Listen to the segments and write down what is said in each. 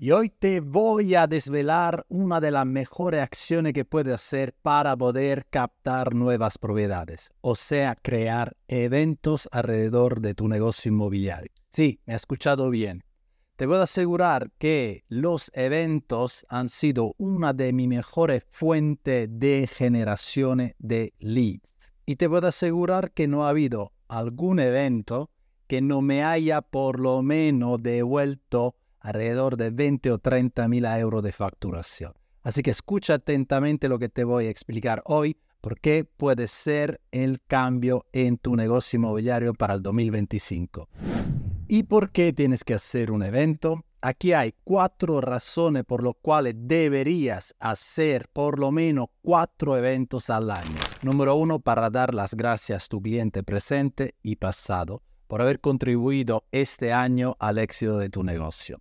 Y hoy te voy a desvelar una de las mejores acciones que puedes hacer para poder captar nuevas propiedades, o sea, crear eventos alrededor de tu negocio inmobiliario. Sí, me has escuchado bien. Te puedo asegurar que los eventos han sido una de mis mejores fuentes de generación de leads. Y te puedo asegurar que no ha habido algún evento que no me haya por lo menos devuelto alrededor de 20 o 30 mil euros de facturación. Así que escucha atentamente lo que te voy a explicar hoy, por qué puede ser el cambio en tu negocio inmobiliario para el 2025. ¿Y por qué tienes que hacer un evento? Aquí hay cuatro razones por las cuales deberías hacer por lo menos cuatro eventos al año. Número uno, para dar las gracias a tu cliente presente y pasado por haber contribuido este año al éxito de tu negocio.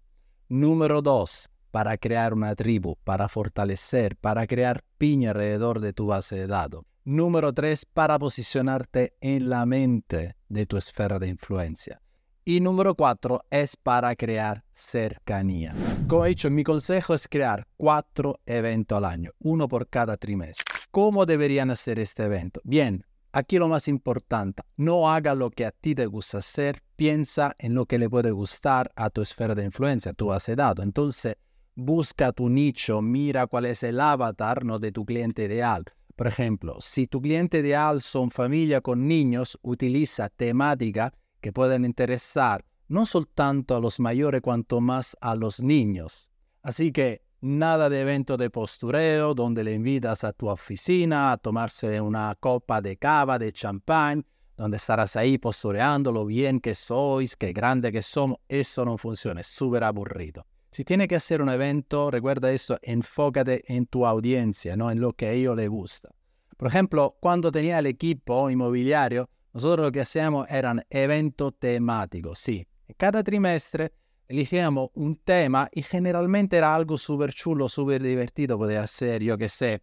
Número dos, para crear una tribu, para fortalecer, para crear piña alrededor de tu base de datos. Número tres, para posicionarte en la mente de tu esfera de influencia. Y número cuatro es para crear cercanía. Como he dicho, mi consejo es crear cuatro eventos al año, uno por cada trimestre. ¿Cómo deberían hacer este evento? Bien, Aquí lo más importante, no haga lo que a ti te gusta hacer, piensa en lo que le puede gustar a tu esfera de influencia, tu base Entonces, busca tu nicho, mira cuál es el avatar ¿no? de tu cliente ideal. Por ejemplo, si tu cliente ideal son familia con niños, utiliza temática que pueden interesar no soltanto a los mayores, cuanto más a los niños. Así que Nada de evento de postureo donde le invitas a tu oficina a tomarse una copa de cava, de champán, donde estarás ahí postureando lo bien que sois, qué grande que somos. Eso no funciona, es súper aburrido. Si tiene que hacer un evento, recuerda eso, enfócate en tu audiencia, no en lo que a ellos les gusta. Por ejemplo, cuando tenía el equipo inmobiliario, nosotros lo que hacíamos eran evento temático. sí. Cada trimestre eligíamos un tema y generalmente era algo súper chulo, súper divertido. Podía ser, yo qué sé,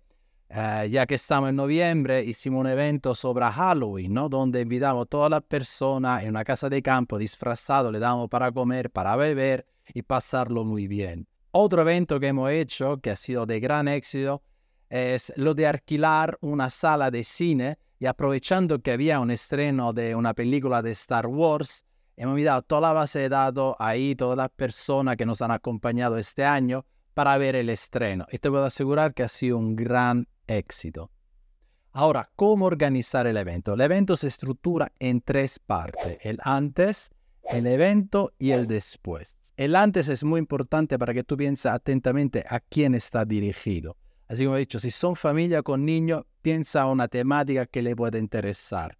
eh, ya que estamos en noviembre, hicimos un evento sobre Halloween, ¿no? Donde invitamos a todas las personas en una casa de campo disfrazado, le damos para comer, para beber y pasarlo muy bien. Otro evento que hemos hecho, que ha sido de gran éxito, es lo de alquilar una sala de cine y aprovechando que había un estreno de una película de Star Wars, Hemos mirado toda la base de datos ahí, todas las personas que nos han acompañado este año para ver el estreno. Y te puedo asegurar que ha sido un gran éxito. Ahora, ¿cómo organizar el evento? El evento se estructura en tres partes, el antes, el evento y el después. El antes es muy importante para que tú pienses atentamente a quién está dirigido. Así como he dicho, si son familia con niño, piensa una temática que le pueda interesar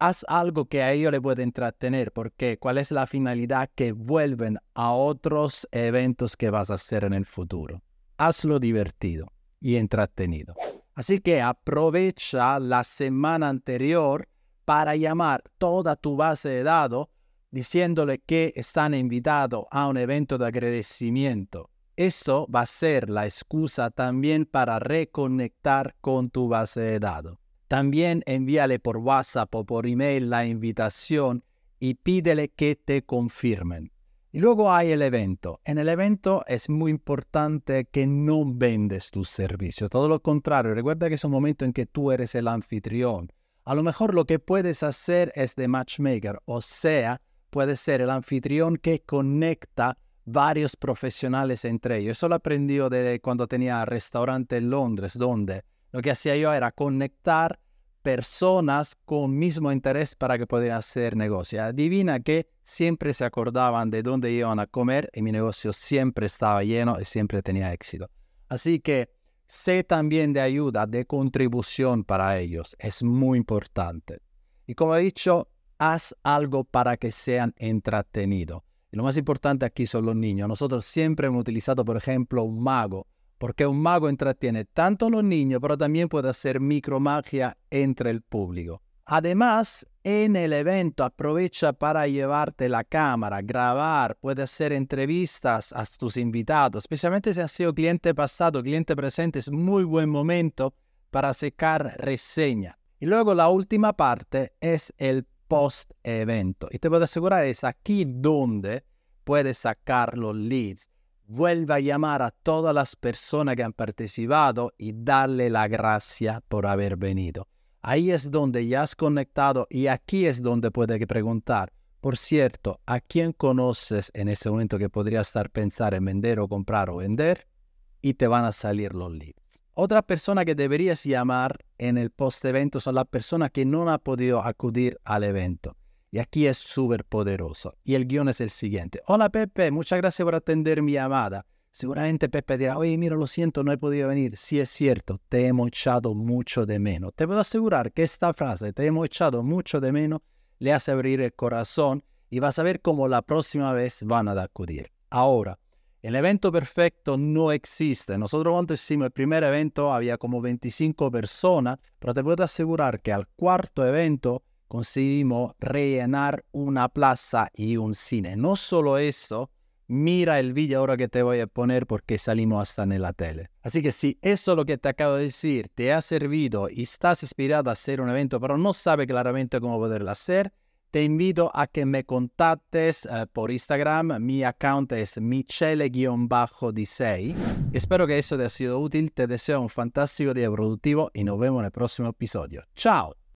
haz algo que a ellos le pueda entretener, porque cuál es la finalidad que vuelven a otros eventos que vas a hacer en el futuro. Hazlo divertido y entretenido. Así que aprovecha la semana anterior para llamar toda tu base de datos diciéndole que están invitados a un evento de agradecimiento. Eso va a ser la excusa también para reconectar con tu base de datos. También envíale por WhatsApp o por email la invitación y pídele que te confirmen. Y luego hay el evento. En el evento es muy importante que no vendes tu servicio. Todo lo contrario, recuerda que es un momento en que tú eres el anfitrión. A lo mejor lo que puedes hacer es de matchmaker, o sea, puedes ser el anfitrión que conecta varios profesionales entre ellos. Eso lo aprendí de cuando tenía restaurante en Londres, donde lo que hacía yo era conectar personas con mismo interés para que pudieran hacer negocio. Adivina que siempre se acordaban de dónde iban a comer y mi negocio siempre estaba lleno y siempre tenía éxito. Así que sé también de ayuda, de contribución para ellos. Es muy importante. Y como he dicho, haz algo para que sean entretenidos. Y lo más importante aquí son los niños. Nosotros siempre hemos utilizado, por ejemplo, un mago porque un mago entretiene tanto a los niños, pero también puede hacer micromagia entre el público. Además, en el evento aprovecha para llevarte la cámara, grabar, puede hacer entrevistas a tus invitados, especialmente si has sido cliente pasado, cliente presente, es muy buen momento para sacar reseña. Y luego la última parte es el post evento. Y te puedo asegurar es aquí donde puedes sacar los leads Vuelva a llamar a todas las personas que han participado y darle la gracia por haber venido. Ahí es donde ya has conectado y aquí es donde puedes preguntar. Por cierto, ¿a quién conoces en ese momento que podría estar pensando en vender o comprar o vender? Y te van a salir los leads. Otra persona que deberías llamar en el post-evento son las personas que no han podido acudir al evento. Y aquí es súper poderoso. Y el guión es el siguiente. Hola Pepe, muchas gracias por atender mi llamada. Seguramente Pepe dirá, oye, mira, lo siento, no he podido venir. Si sí, es cierto, te hemos echado mucho de menos. Te puedo asegurar que esta frase, te hemos echado mucho de menos, le hace abrir el corazón y vas a ver cómo la próxima vez van a acudir. Ahora, el evento perfecto no existe. Nosotros cuando hicimos el primer evento había como 25 personas, pero te puedo asegurar que al cuarto evento conseguimos rellenar una plaza y un cine. No solo eso, mira el vídeo ahora que te voy a poner porque salimos hasta en la tele. Así que si eso es lo que te acabo de decir te ha servido y estás inspirado a hacer un evento pero no sabes claramente cómo poderlo hacer, te invito a que me contactes eh, por Instagram. Mi account es michele disei Espero que eso te ha sido útil. Te deseo un fantástico día productivo y nos vemos en el próximo episodio. ¡Chao!